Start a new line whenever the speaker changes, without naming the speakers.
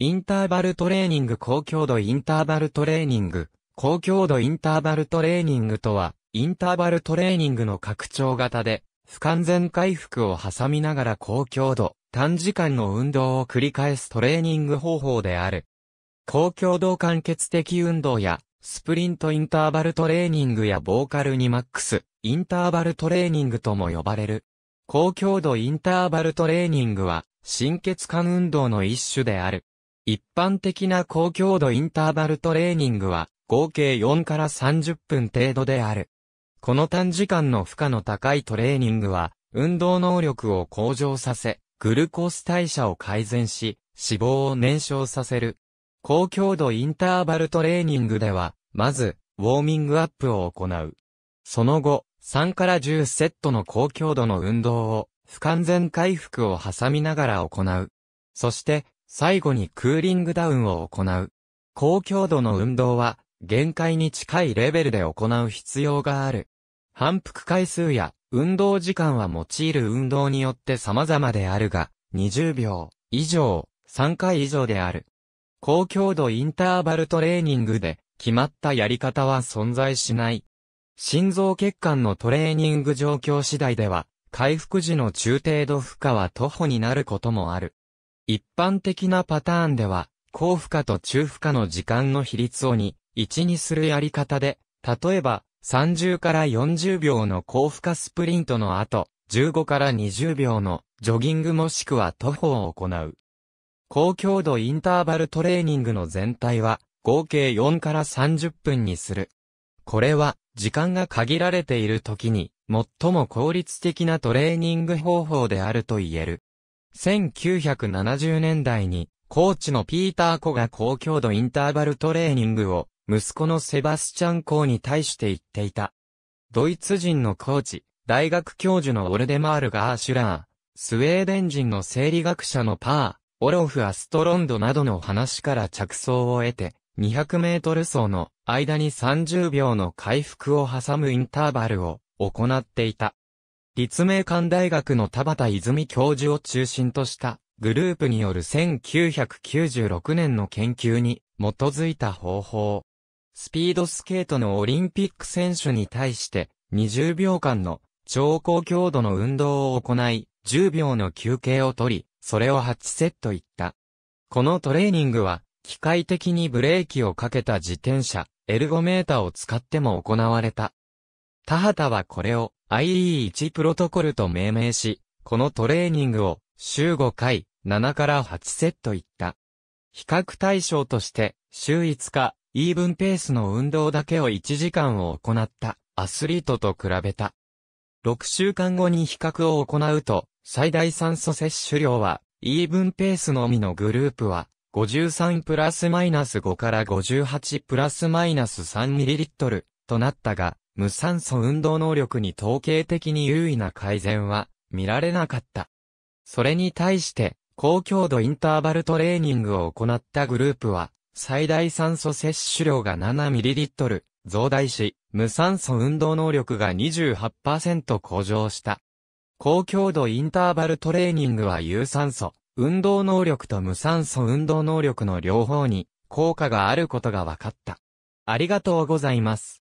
インターバルトレーニング高強度インターバルトレーニング。高強度インターバルトレーニングとは、インターバルトレーニングの拡張型で、不完全回復を挟みながら高強度、短時間の運動を繰り返すトレーニング方法である。高強度間欠的運動や、スプリントインターバルトレーニングやボーカルにマックス、インターバルトレーニングとも呼ばれる。高強度インターバルトレーニングは、心血管運動の一種である。一般的な高強度インターバルトレーニングは、合計4から30分程度である。この短時間の負荷の高いトレーニングは、運動能力を向上させ、グルコース代謝を改善し、脂肪を燃焼させる。高強度インターバルトレーニングでは、まず、ウォーミングアップを行う。その後、3から10セットの高強度の運動を、不完全回復を挟みながら行う。そして、最後にクーリングダウンを行う。高強度の運動は、限界に近いレベルで行う必要がある。反復回数や運動時間は用いる運動によって様々であるが、20秒以上、3回以上である。高強度インターバルトレーニングで決まったやり方は存在しない。心臓血管のトレーニング状況次第では、回復時の中程度負荷は徒歩になることもある。一般的なパターンでは、高負荷と中負荷の時間の比率を2、1にするやり方で、例えば、30から40秒の高負荷スプリントの後、15から20秒のジョギングもしくは徒歩を行う。高強度インターバルトレーニングの全体は合計4から30分にする。これは時間が限られている時に最も効率的なトレーニング方法であると言える。1970年代に、コーチのピーター・コが高強度インターバルトレーニングを、息子のセバスチャン・コに対して言っていた。ドイツ人のコーチ、大学教授のオルデマール・ガーシュラー、スウェーデン人の生理学者のパー、オロフ・アストロンドなどの話から着想を得て、200メートル走の間に30秒の回復を挟むインターバルを行っていた。立命館大学の田畑泉教授を中心としたグループによる1996年の研究に基づいた方法。スピードスケートのオリンピック選手に対して20秒間の超高強度の運動を行い10秒の休憩を取り、それを8セットいった。このトレーニングは機械的にブレーキをかけた自転車、エルゴメーターを使っても行われた。田畑はこれを IE1 プロトコルと命名し、このトレーニングを週5回、7から8セットいった。比較対象として、週5日、イーブンペースの運動だけを1時間を行ったアスリートと比べた。6週間後に比較を行うと、最大酸素摂取量は、イーブンペースのみのグループは、53プラスマイナス5から58プラスマイナス3トルとなったが、無酸素運動能力に統計的に優位な改善は見られなかった。それに対して、高強度インターバルトレーニングを行ったグループは、最大酸素摂取量が 7ml 増大し、無酸素運動能力が28%向上した。高強度インターバルトレーニングは有酸素、運動能力と無酸素運動能力の両方に効果があることが分かった。ありがとうございます。